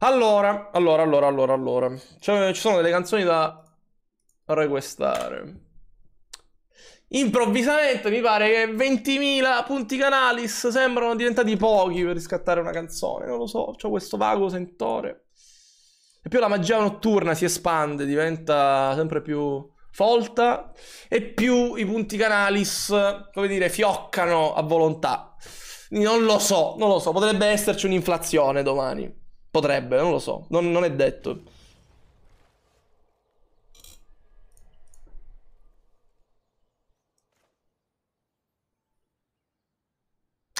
Allora, allora, allora, allora, allora. Cioè, ci sono delle canzoni da requestare. Improvvisamente mi pare che 20.000 punti canalis sembrano diventati pochi per riscattare una canzone. Non lo so, ho questo vago sentore. E più la magia notturna si espande, diventa sempre più folta e più i punti canalis, come dire, fioccano a volontà. Non lo so, non lo so. Potrebbe esserci un'inflazione domani. Potrebbe, non lo so. non, non è detto.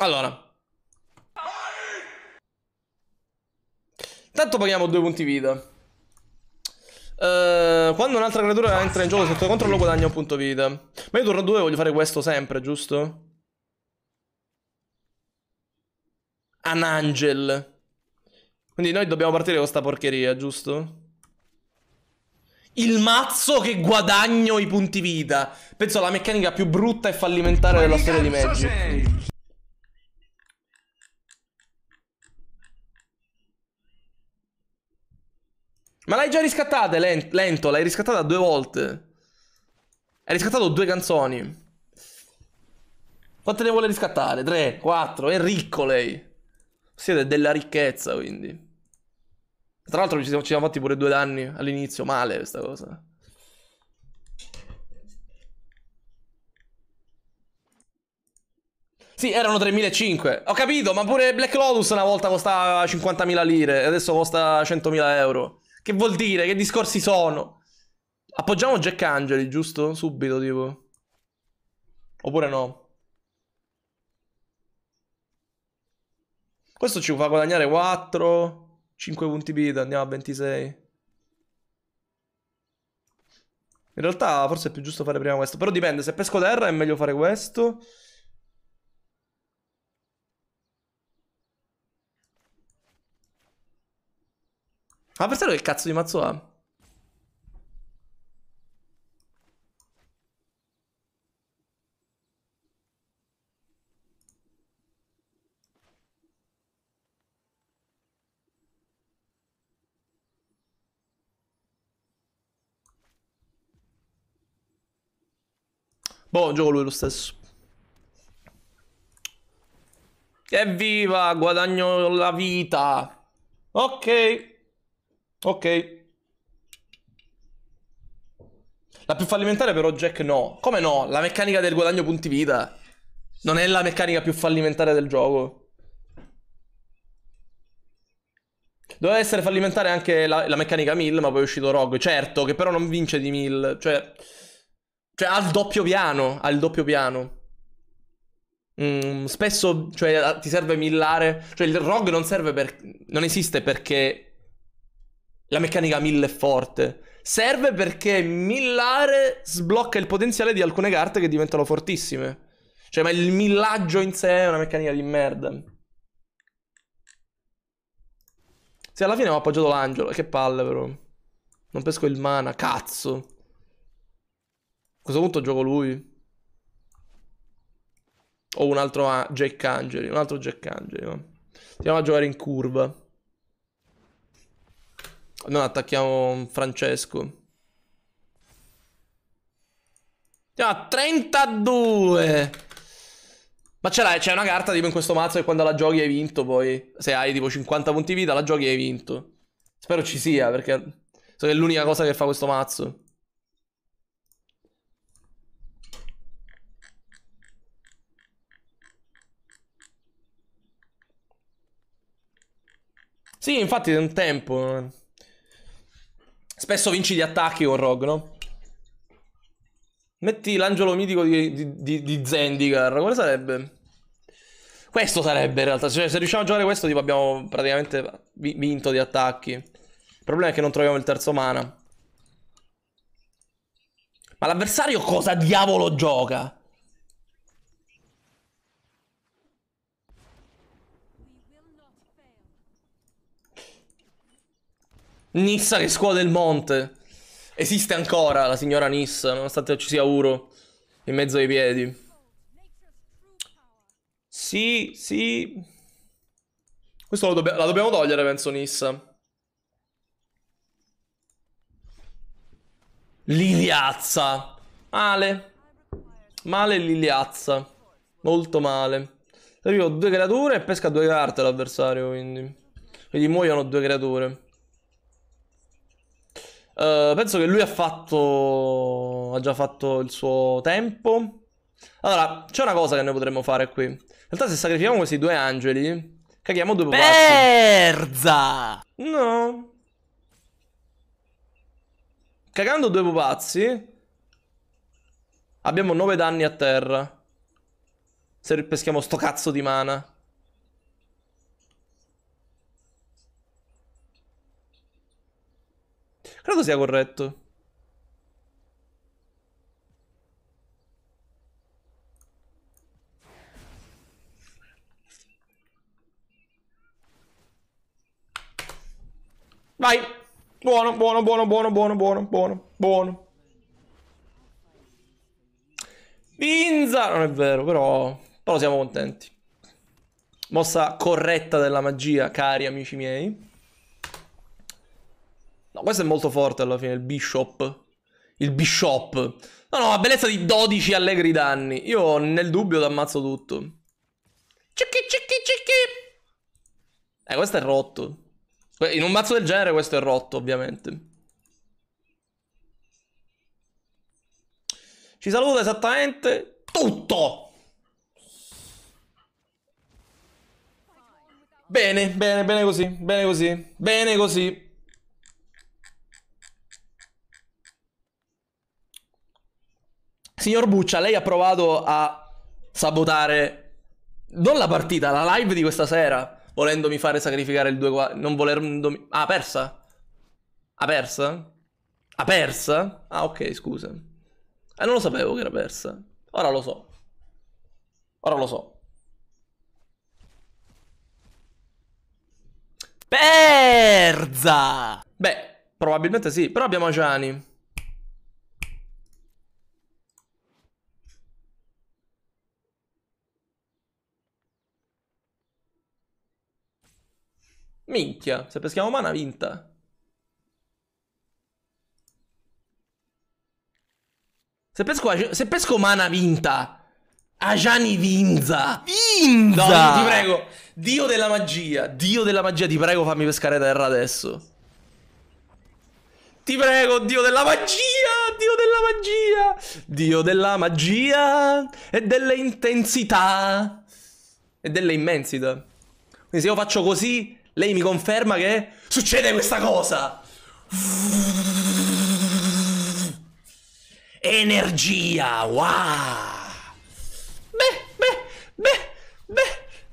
Allora. Intanto paghiamo due punti vita. Uh, quando un'altra creatura entra in gioco sotto controllo guadagna un punto vita. Ma io turno 2 voglio fare questo sempre, giusto? an angel. Quindi noi dobbiamo partire con sta porcheria, giusto? Il mazzo che guadagno i punti vita. Penso la meccanica più brutta e fallimentare della storia di Magic. Ma l'hai già riscattata, lento, l'hai riscattata due volte. Hai riscattato due canzoni. Quante ne vuole riscattare? Tre, quattro, è ricco lei. Siete della ricchezza, quindi. Tra l'altro ci siamo, ci siamo fatti pure due danni all'inizio, male questa cosa. Sì, erano 3.500. Ho capito, ma pure Black Lotus una volta costava 50.000 lire e adesso costa 100.000 euro. Che vuol dire? Che discorsi sono? Appoggiamo Jack Angeli, giusto? Subito, tipo. Oppure no? Questo ci fa guadagnare 4, 5 punti vita, andiamo a 26. In realtà forse è più giusto fare prima questo, però dipende, se pesco terra è meglio fare questo. Ah, pensate che cazzo di mazzo ha? Boh, gioco lui lo stesso. Evviva, guadagno la vita. Ok. Ok. La più fallimentare però Jack no. Come no? La meccanica del guadagno punti vita. Non è la meccanica più fallimentare del gioco. Doveva essere fallimentare anche la, la meccanica 1000, ma poi è uscito Rogue. Certo, che però non vince di 1000. Cioè... Cioè, al doppio piano, al doppio piano. Mm, spesso, cioè, ti serve millare. Cioè, il rogue non serve per... Non esiste perché la meccanica mille è forte. Serve perché millare sblocca il potenziale di alcune carte che diventano fortissime. Cioè, ma il millaggio in sé è una meccanica di merda. Se alla fine ho appoggiato l'angelo, che palle però. Non pesco il mana, cazzo. A questo punto gioco lui. O un altro Jack Angeli. Un altro Jack Angeli. Andiamo a giocare in curva. Non attacchiamo Francesco. Andiamo a 32. Ma ce l'hai, c'è una carta tipo in questo mazzo che quando la giochi hai vinto poi. Se hai tipo 50 punti vita la giochi hai vinto. Spero ci sia perché so che è l'unica cosa che fa questo mazzo. Sì, infatti è un tempo. Eh. Spesso vinci gli attacchi con Rogue, no? Metti l'angelo mitico di, di, di, di Zendikar. Quale sarebbe? Questo sarebbe in realtà. Cioè, se riusciamo a giocare questo, tipo, abbiamo praticamente vinto di attacchi. Il problema è che non troviamo il terzo mana. Ma l'avversario cosa diavolo gioca? Nissa che scuote il monte. Esiste ancora la signora Nissa, nonostante ci sia Uro in mezzo ai piedi. Sì, sì. Questo dobb la dobbiamo togliere, penso, Nissa. Liliazza. Male. Male Liliazza. Molto male. Arrivo due creature e pesca due carte l'avversario, quindi. Quindi muoiono due creature. Eh, penso che lui ha fatto. Ha già fatto il suo tempo. Allora, c'è una cosa che noi potremmo fare qui. In realtà, se sacrifichiamo questi due angeli, caghiamo due pupazzi. Perza! No. Cagando due pupazzi, abbiamo nove danni a terra. Se ripeschiamo sto cazzo di mana. Credo sia corretto. Vai. Buono, buono, buono, buono, buono, buono, buono, buono. Vinza! Non è vero, però... Però siamo contenti. Mossa corretta della magia, cari amici miei questo è molto forte alla fine, il bishop. Il bishop. No, no, a bellezza di 12 allegri danni. Io nel dubbio t'ammazzo tutto. Cicchi, cicchi, cicchi. Eh, questo è rotto. In un mazzo del genere questo è rotto, ovviamente. Ci saluta esattamente tutto. Bene, bene, bene così, bene così, bene così. Signor Buccia, lei ha provato a sabotare non la partita, la live di questa sera, volendomi fare sacrificare il 2 non volendomi Ah, persa? Ha persa? Ha persa? Ah, ok, scusa. Eh, non lo sapevo che era persa. Ora lo so. Ora lo so. Perza! Beh, probabilmente sì, però abbiamo Gianni. Minchia, se peschiamo mana vinta. Se pesco, se pesco mana vinta. Ajani Vinza. Vinza! No, ti prego. Dio della magia. Dio della magia, ti prego fammi pescare terra adesso. Ti prego, Dio della magia. Dio della magia. Dio della magia. E delle intensità. E delle immensità. Quindi se io faccio così, lei mi conferma che succede questa cosa. Energia, wow. Beh, beh, beh, beh,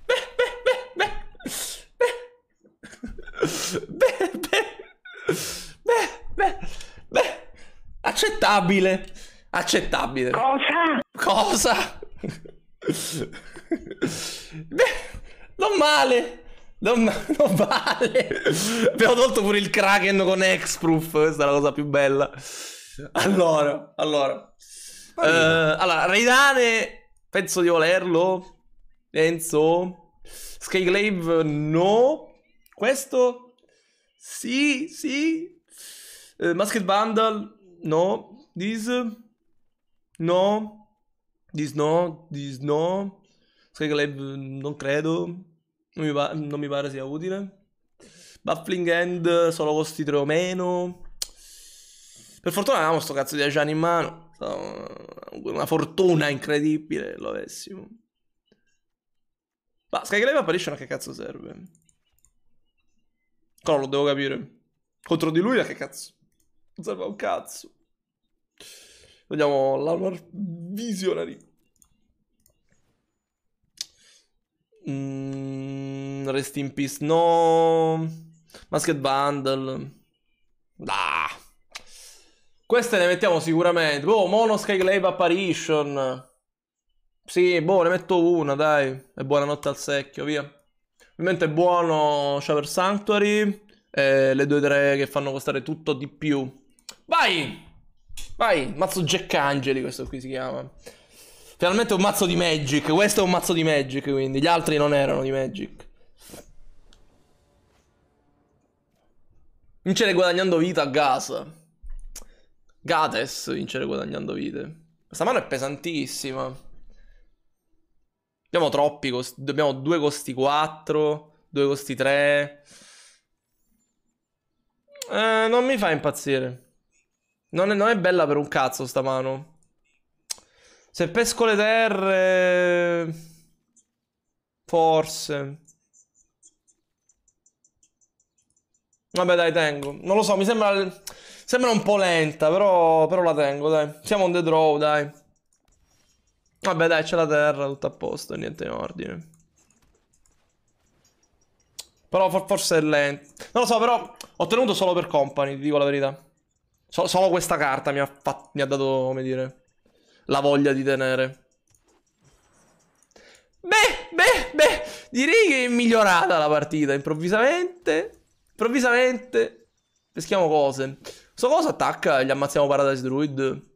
beh, beh, beh, beh, beh, beh, beh, beh, beh, accettabile, accettabile. Cosa? Cosa? beh, non male. Non, non vale. Abbiamo tolto pure il Kraken con x Questa è la cosa più bella. Allora, allora. Uh, allora, Raidane, penso di volerlo. Enzo. Skyglaive, no. Questo? Sì, sì. Uh, Masked Bundle, no. This? No. This no. This no. Skyglaive, non credo non mi, pa- non mi pare sia utile. Buffling End, solo costi 3 o meno. Per fortuna avevamo sto cazzo di Ajani in mano. Eh, una fortuna incredibile lo avessimo. Ma Skyclave Apparition a che cazzo serve? Però lo devo capire. Contro di lui a che cazzo? Non serve a un cazzo. Vogliamo l'Armor Visionary. Mm, rest in peace, no. Masked Bundle. Ah. Queste le mettiamo sicuramente. Boh, Mono Skyclave Apparition. Sì, boh, ne metto una, dai. E buonanotte al secchio, via. Ovviamente è buono Shaver Sanctuary. E le due tre che fanno costare tutto di più. Vai! Vai! Mazzo Jack Angeli questo qui si chiama. Finalmente un mazzo di Magic. Questo è un mazzo di Magic, quindi. Gli altri non erano di Magic. Vincere guadagnando vita a gas. Gates vincere guadagnando vite. Questa mano è pesantissima. Abbiamo troppi costi. Abbiamo due costi 4, due costi 3. Eh, non mi fa impazzire. Non è, non è bella per un cazzo sta mano. Se pesco le terre... Forse. Vabbè dai, tengo. Non lo so, mi sembra... Sembra un po' lenta, però, però la tengo, dai. Siamo on the draw, dai. Vabbè dai, c'è la terra, tutto a posto, niente in ordine. Però for forse è lento. Non lo so, però ho tenuto solo per company, ti dico la verità. So solo questa carta mi ha, mi ha dato, come dire la voglia di tenere. Beh, beh, beh, direi che è migliorata la partita, improvvisamente, improvvisamente, peschiamo cose. Sto cosa attacca e gli ammazziamo Paradise Druid.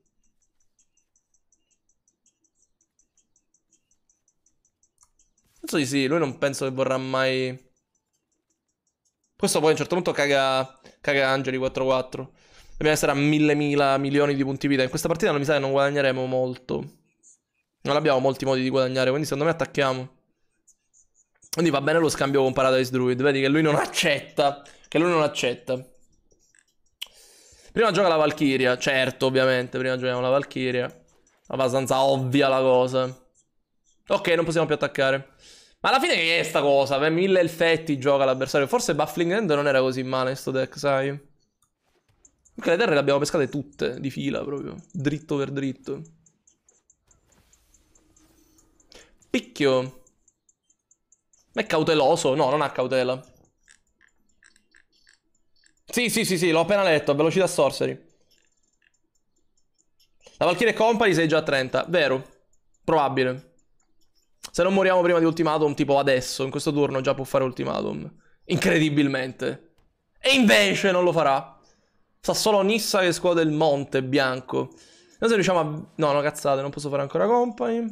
Penso di sì, lui non penso che vorrà mai... Questo poi a un certo punto caga, caga Angeli 4-4. Dobbiamo essere a mille mila milioni di punti vita. In questa partita non mi sa che non guadagneremo molto. Non abbiamo molti modi di guadagnare, quindi secondo me attacchiamo. Quindi va bene lo scambio con Paradise Druid. Vedi che lui non accetta. Che lui non accetta. Prima gioca la Valkyria. Certo, ovviamente. Prima giochiamo la Valkyria. Abbastanza ovvia la cosa. Ok, non possiamo più attaccare. Ma alla fine che è sta cosa? Per mille effetti gioca l'avversario. Forse Buffling End non era così male sto deck, sai? Perché le terre le abbiamo pescate tutte, di fila proprio, dritto per dritto. Picchio. Ma è cauteloso? No, non ha cautela. Sì, sì, sì, sì, l'ho appena letto, velocità sorcery. La Valkyrie Company sei già a 30, vero. Probabile. Se non moriamo prima di Ultimatum, tipo adesso, in questo turno già può fare Ultimatum. Incredibilmente. E invece non lo farà. Sta solo Nissa che scuote il monte bianco. Non se riusciamo a... No, no, cazzate, non posso fare ancora company.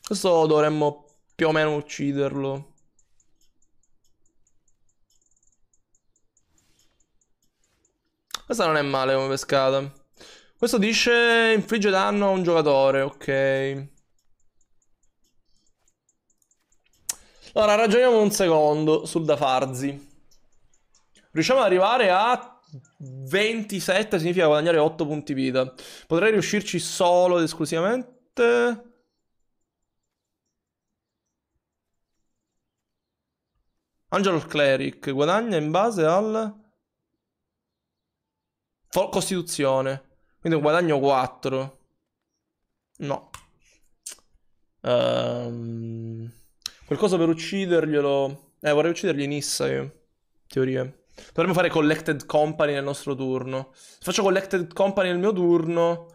Questo dovremmo più o meno ucciderlo. Questa non è male come pescata. Questo dice infligge danno a un giocatore, ok. Allora, ragioniamo un secondo sul da farzi. Riusciamo ad arrivare a 27 significa guadagnare 8 punti vita. Potrei riuscirci solo ed esclusivamente... Angelo Cleric guadagna in base al... Costituzione. Quindi guadagno 4. No. Um... Qualcosa per ucciderglielo... Eh, vorrei uccidergli Nissa io. Teoria. Dovremmo fare Collected Company nel nostro turno. Se faccio Collected Company nel mio turno,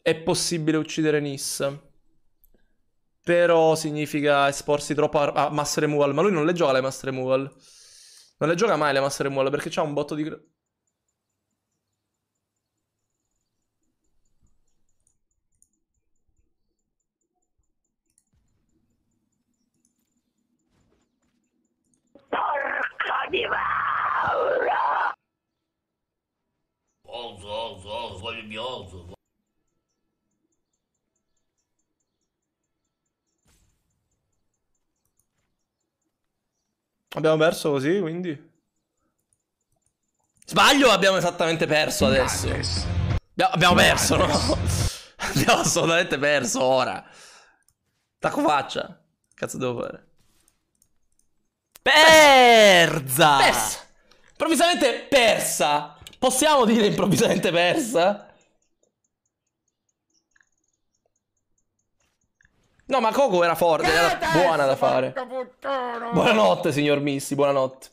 è possibile uccidere Nis. Però significa esporsi troppo a, a Mass Removal. Ma lui non le gioca le Mass Removal. Non le gioca mai le Mass Removal perché c'ha un botto di... rabbioso Abbiamo perso così, quindi? Sbaglio o abbiamo esattamente perso adesso? Nades. Abbiamo, perso, Nades. no? abbiamo assolutamente perso ora. Tacco faccia. Cazzo devo fare? Perza! Persa! Improvvisamente persa! Possiamo dire improvvisamente persa? No, ma Coco era forte, era buona da fare. Buonanotte, signor Missy, buonanotte.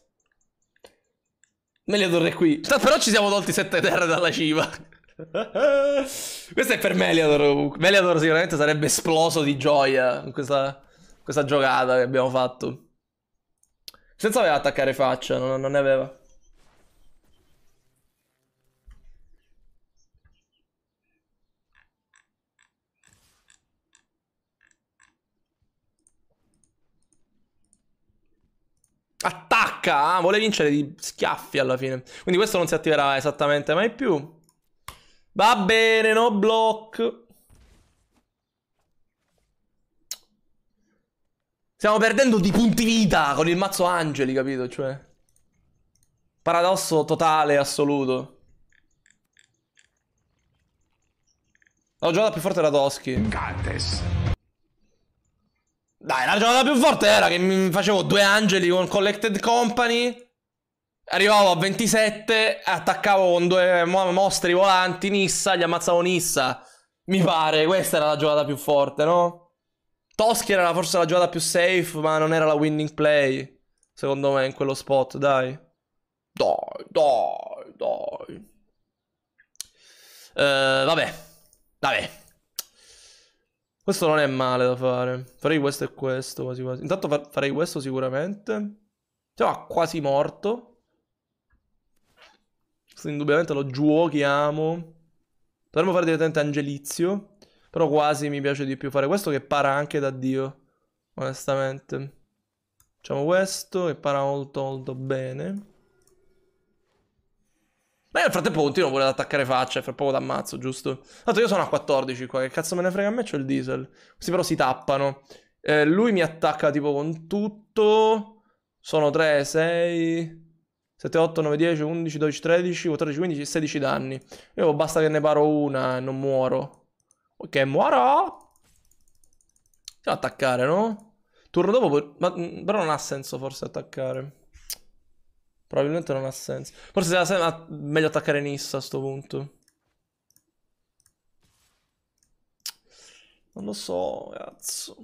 Meglio torre qui. Però ci siamo tolti sette terre dalla cima. Questo è per Meliador. Meliador sicuramente sarebbe esploso di gioia in questa, questa giocata che abbiamo fatto. Senza aveva attaccare faccia, non, non ne aveva. stacca, ah, vuole vincere di schiaffi alla fine. Quindi questo non si attiverà esattamente mai più. Va bene, no block. Stiamo perdendo di punti vita con il mazzo Angeli, capito? Cioè, paradosso totale, assoluto. La giocata più forte da Toschi. Gates. Dai, la giocata più forte era che mi facevo due angeli con Collected Company. Arrivavo a 27, attaccavo con due mostri volanti, Nissa, gli ammazzavo Nissa. Mi pare, questa era la giocata più forte, no? Toschi era forse la giocata più safe, ma non era la winning play. Secondo me, in quello spot, dai. Dai, dai, dai. Uh, vabbè, vabbè. Questo non è male da fare. Farei questo e questo quasi quasi. Intanto fa farei questo sicuramente. Cioè, quasi morto. Questo indubbiamente lo giuochiamo. Potremmo fare direttamente Angelizio. Però quasi mi piace di più fare questo che para anche da Dio. Onestamente. Facciamo questo che para molto molto bene. Ma io nel frattempo continuo ad attaccare faccia, fra poco t'ammazzo, giusto? Tanto io sono a 14 qua, che cazzo me ne frega a me c'ho il diesel. Questi però si tappano. Eh, lui mi attacca tipo con tutto. Sono 3, 6, 7, 8, 9, 10, 11, 12, 13, 14, 15, 16 danni. Io basta che ne paro una e non muoro. Ok, muoro! Possiamo attaccare, no? Turno dopo... Ma, mm, però non ha senso forse attaccare. Probabilmente non ha senso. Forse se la meglio attaccare Nissa a sto punto. Non lo so, cazzo.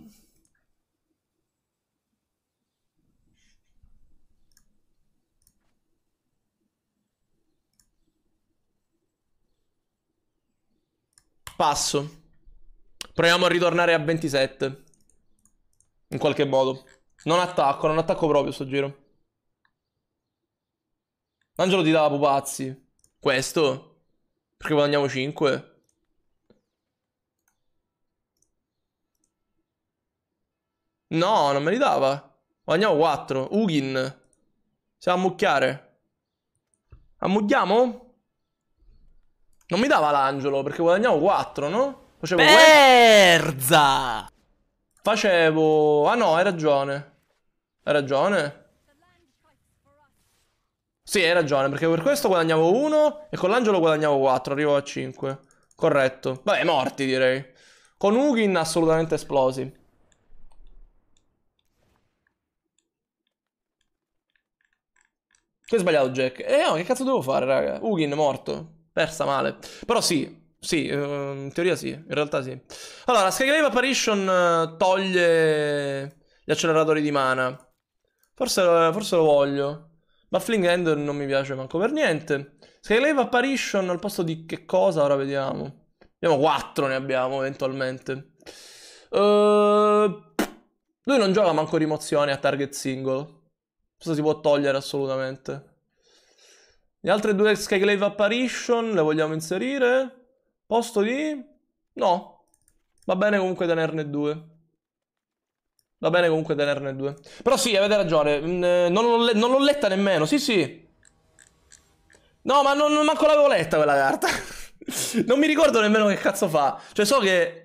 Passo. Proviamo a ritornare a 27. In qualche modo. Non attacco, non attacco proprio sto giro. L'angelo ti dava pupazzi. Questo? Perché guadagniamo 5? No, non me li dava. Guadagniamo 4. Ugin. Siamo a mucchiare. Ammucchiamo? Non mi dava l'angelo perché guadagniamo 4, no? Facevo Perza! Facevo... Ah no, hai ragione. Hai ragione. Sì, hai ragione, perché per questo guadagnavo 1 e con l'angelo guadagnavo 4, arrivo a 5. Corretto. Vabbè, morti direi. Con Ugin assolutamente esplosi. Tu hai sbagliato Jack. Eh no, che cazzo devo fare, raga? Ugin morto. Persa male. Però sì, sì, ehm, in teoria sì, in realtà sì. Allora, Skygrave Apparition eh, toglie gli acceleratori di mana. Forse, forse lo voglio. Baffling Ender non mi piace manco per niente. Skylave Apparition al posto di che cosa? Ora vediamo. Abbiamo 4 ne abbiamo eventualmente. Uh, lui non gioca manco rimozione a target singolo. Questo si può togliere assolutamente. Le altre due Skyclave Apparition le vogliamo inserire? Posto di... No. Va bene comunque tenerne due. Va bene comunque tenerne due. Però sì, avete ragione. Mm, eh, non, non, non l'ho letta nemmeno. Sì, sì. No, ma non, manco l'avevo letta quella carta. non mi ricordo nemmeno che cazzo fa. Cioè, so che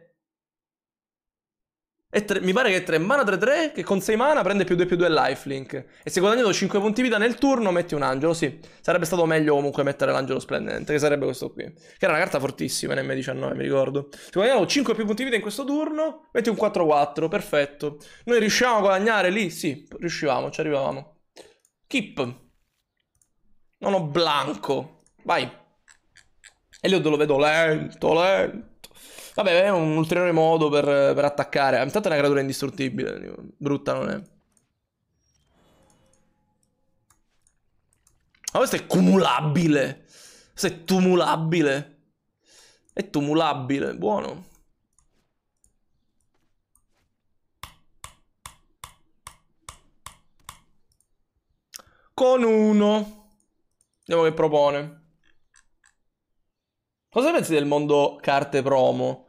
Tre, mi pare che 3 mana 3-3 che con 6 mana prende più 2 più 2 lifelink. E se guadagnando 5 punti vita nel turno metti un angelo, sì. Sarebbe stato meglio comunque mettere l'angelo splendente, che sarebbe questo qui. Che era una carta fortissima in M19, mi ricordo. Se guadagniamo 5 più punti vita in questo turno, metti un 4-4, perfetto. Noi riusciamo a guadagnare lì? Sì, riuscivamo, ci arrivavamo. Keep. Non ho blanco. Vai. E Eliod lo vedo lento, lento. Vabbè, è un ulteriore modo per, per attaccare. Intanto è una creatura indistruttibile, brutta non è. Ma questo è cumulabile. Questo è tumulabile. È tumulabile, buono. Con uno. Vediamo che propone. Cosa pensi del mondo carte promo?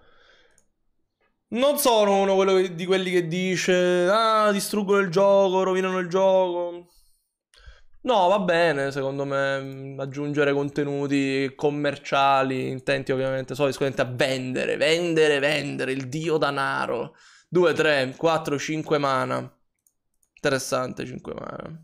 Non sono uno quello che, di quelli che dice Ah, distruggono il gioco, rovinano il gioco. No, va bene, secondo me, mm, aggiungere contenuti commerciali, intenti ovviamente solo a vendere, vendere, vendere, il dio danaro. 2, 3, 4, 5 mana. Interessante, 5 mana.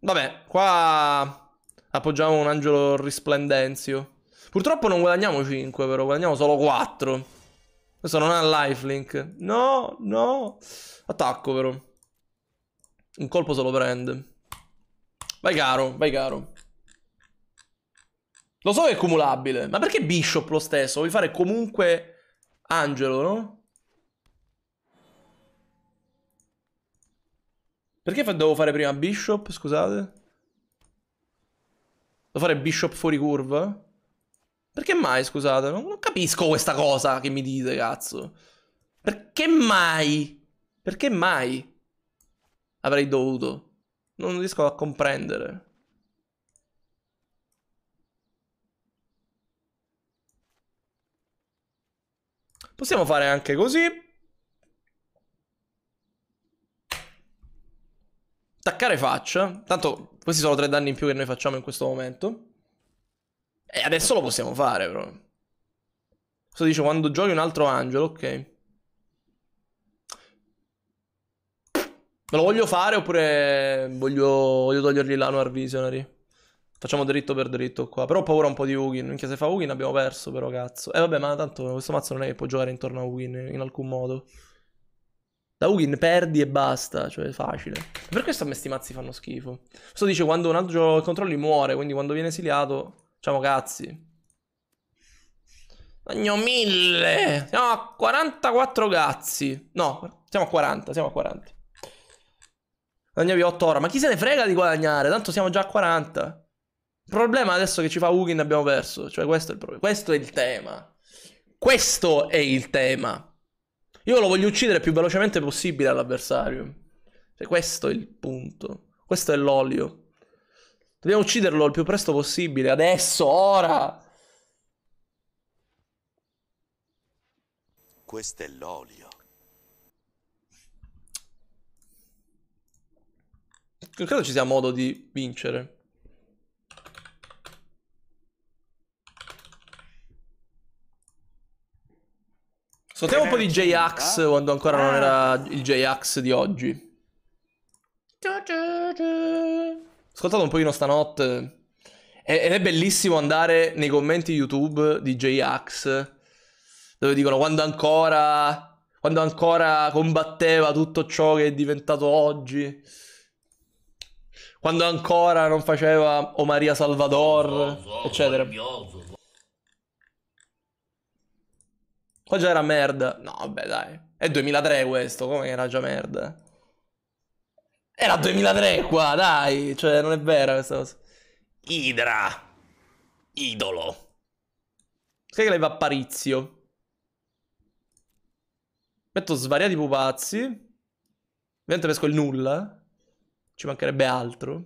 Vabbè, qua appoggiamo un angelo risplendenzio. Purtroppo non guadagniamo 5, però guadagniamo solo 4. Questo non ha lifelink. No, no. Attacco, però. Un colpo se lo prende. Vai caro, vai caro. Lo so che è cumulabile, ma perché Bishop lo stesso? Vuoi fare comunque Angelo, no? Perché devo fare prima Bishop, scusate? Devo fare bishop fuori curva? Perché mai, scusate? Non, non capisco questa cosa che mi dite, cazzo. Perché mai? Perché mai? Avrei dovuto. Non riesco a comprendere. Possiamo fare anche così. Staccare faccia. Tanto questi sono tre danni in più che noi facciamo in questo momento. E adesso lo possiamo fare, però. Questo dice quando giochi un altro angelo, ok. Me lo voglio fare oppure voglio, voglio togliergli l'Anuar Visionary? Facciamo dritto per dritto qua. Però ho paura un po' di Ugin. Minchia, se fa Ugin abbiamo perso, però cazzo. E eh, vabbè, ma tanto questo mazzo non è che può giocare intorno a Ugin in alcun modo. Da Ugin perdi e basta, cioè è facile. Per questo a me sti mazzi fanno schifo. Questo dice quando un altro controlli muore, quindi quando viene esiliato, diciamo cazzi. Magno 1000! Siamo a 44 cazzi. No, siamo a 40, siamo a 40. Guadagnavi 8 ore. Ma chi se ne frega di guadagnare? Tanto siamo già a 40. Il problema adesso che ci fa Ugin abbiamo perso. Cioè questo è il problema. Questo è il tema. Questo è il tema. Io lo voglio uccidere più velocemente possibile all'avversario. Cioè, questo è il punto. Questo è l'olio. Dobbiamo ucciderlo il più presto possibile. Adesso, ora! Questo è l'olio. Credo ci sia modo di vincere. Ascoltiamo un po' di J-Ax quando ancora non era il J-Ax di oggi. Ascoltato un po' pochino stanotte. Ed è bellissimo andare nei commenti YouTube di J-Ax dove dicono quando ancora quando ancora combatteva tutto ciò che è diventato oggi quando ancora non faceva O Maria Salvador eccetera Qua già era merda. No, vabbè, dai. È 2003 questo, come era già merda? Era 2003 qua, dai. Cioè, non è vera questa cosa. Idra. Idolo. Scrive che lei va Parizio. Metto svariati pupazzi. Ovviamente pesco il nulla. Ci mancherebbe altro.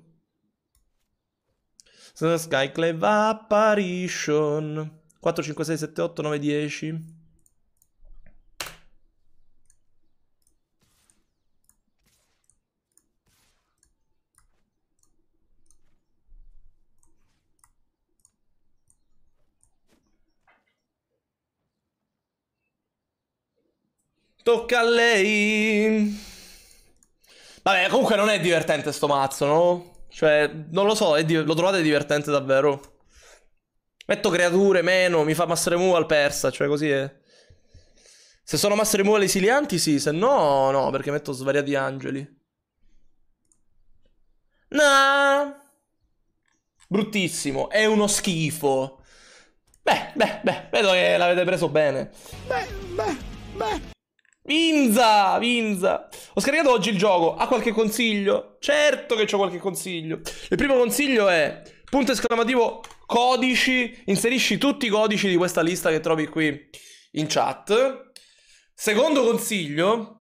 Skyclave apparition. 4, 5, 6, 7, 8, 9, 10. Tocca a lei. Vabbè, comunque non è divertente sto mazzo, no? Cioè, non lo so, lo trovate divertente davvero? Metto creature, meno, mi fa master al persa, cioè così è. Se sono master removal esilianti sì, se no, no, perché metto svariati angeli. No! Bruttissimo, è uno schifo. Beh, beh, beh, vedo che l'avete preso bene. Beh, beh, beh. Vinza, Vinza. Ho scaricato oggi il gioco. Ha qualche consiglio? Certo che ho qualche consiglio. Il primo consiglio è punto esclamativo codici. Inserisci tutti i codici di questa lista che trovi qui in chat. Secondo consiglio,